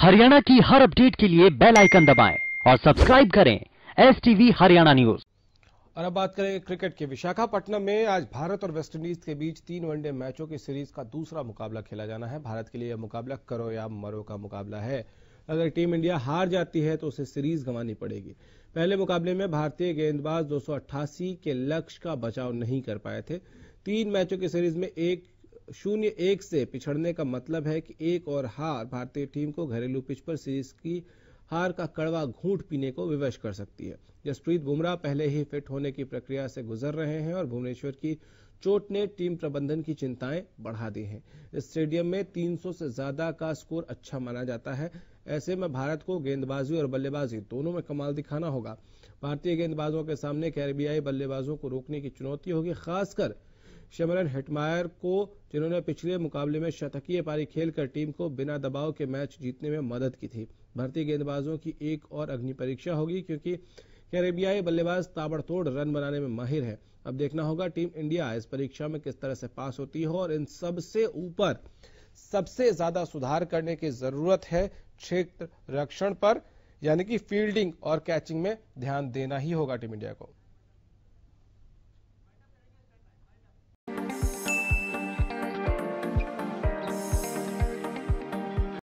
हरियाणा की हर अपडेट के लिए बेल आइकन दबाएं और सब्सक्राइब करें एस हरियाणा न्यूज और अब बात करें क्रिकेट के विशाखापट्टनम में आज भारत और वेस्टइंडीज के बीच तीन वनडे मैचों की सीरीज का दूसरा मुकाबला खेला जाना है भारत के लिए यह मुकाबला करो या मरो का मुकाबला है अगर टीम इंडिया हार जाती है तो उसे सीरीज गंवानी पड़ेगी पहले मुकाबले में भारतीय गेंदबाज 288 के लक्ष्य का बचाव नहीं कर पाए थे तीन मैचों की सीरीज में एक शून्य एक से पिछड़ने का मतलब है कि एक और हार भारतीय टीम को घरेलू पिच पर सीरीज की हार का कड़वा घूंट पीने को विवश कर सकती है जसप्रीत बुमराह पहले ही फिट होने की प्रक्रिया से गुजर रहे हैं और भुवनेश्वर की चोट ने टीम प्रबंधन की चिंताएं बढ़ा दी हैं स्टेडियम में 300 से ज्यादा का स्कोर अच्छा माना जाता है ऐसे में भारत को गेंदबाजी और बल्लेबाजी दोनों में कमाल दिखाना होगा भारतीय गेंदबाजों के सामने कैरबियाई बल्लेबाजों को रोकने की चुनौती होगी खासकर शमरन हेटमायर को जिन्होंने पिछले मुकाबले में शतकीय पारी खेलकर टीम को बिना दबाव के मैच जीतने में मदद की थी भारतीय गेंदबाजों की एक और अग्नि परीक्षा होगी क्योंकि कैरेबियाई बल्लेबाज ताबड़तोड़ रन बनाने में माहिर है अब देखना होगा टीम इंडिया इस परीक्षा में किस तरह से पास होती है और इन सबसे ऊपर सबसे ज्यादा सुधार करने की जरूरत है क्षेत्र रक्षण पर यानी कि फील्डिंग और कैचिंग में ध्यान देना ही होगा टीम इंडिया को